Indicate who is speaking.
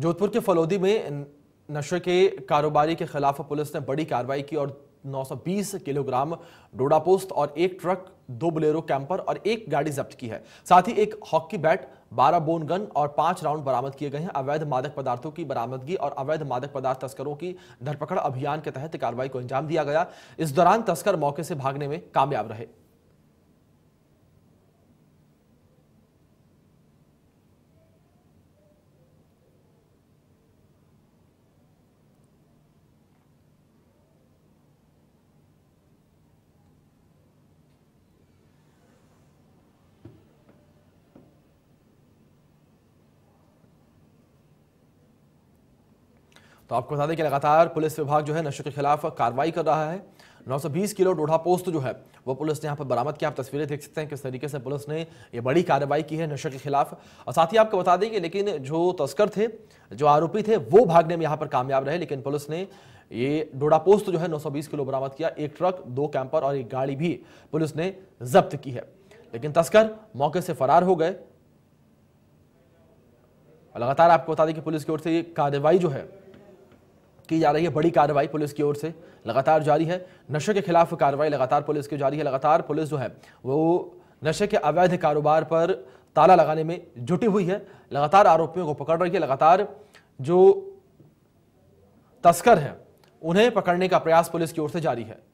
Speaker 1: जोधपुर के फलोदी में नशे के कारोबारी के खिलाफ पुलिस ने बड़ी कार्रवाई की और 920 किलोग्राम डोडापोस्ट और एक ट्रक दो बुलेरो कैंपर और एक गाड़ी जब्त की है साथ ही एक हॉकी बैट 12 बोन गन और पांच राउंड बरामद किए गए हैं अवैध मादक पदार्थों की बरामदगी और अवैध मादक पदार्थ तस्करों की धरपकड़ अभियान के तहत कार्रवाई को अंजाम दिया गया इस दौरान तस्कर मौके से भागने में कामयाब रहे तो आपको बता दें कि लगातार पुलिस विभाग जो है नशे के खिलाफ कार्रवाई कर रहा है 920 किलो डोढ़ा पोस्त जो है वो पुलिस ने यहाँ पर बरामद किया आप तस्वीरें देख सकते हैं किस तरीके से पुलिस ने ये बड़ी कार्रवाई की है नशे के खिलाफ और साथ ही आपको बता दें कि लेकिन जो तस्कर थे जो आरोपी थे वो भागने में यहाँ पर कामयाब रहे लेकिन पुलिस ने ये डोडा पोस्त जो है 920 किलो बरामद किया एक ट्रक दो कैंपर और एक गाड़ी भी पुलिस ने जब्त की है लेकिन तस्कर मौके से फरार हो गए लगातार आपको बता दें कि पुलिस की ओर से ये कार्रवाई जो है की जा रही है बड़ी कार्रवाई पुलिस की ओर से लगातार जारी है नशे के खिलाफ कार्रवाई लगातार पुलिस की जारी है लगातार पुलिस जो है वो नशे के अवैध कारोबार पर ताला लगाने में जुटी हुई है लगातार आरोपियों को पकड़ रही है लगातार जो तस्कर हैं उन्हें पकड़ने का प्रयास पुलिस की ओर से जारी है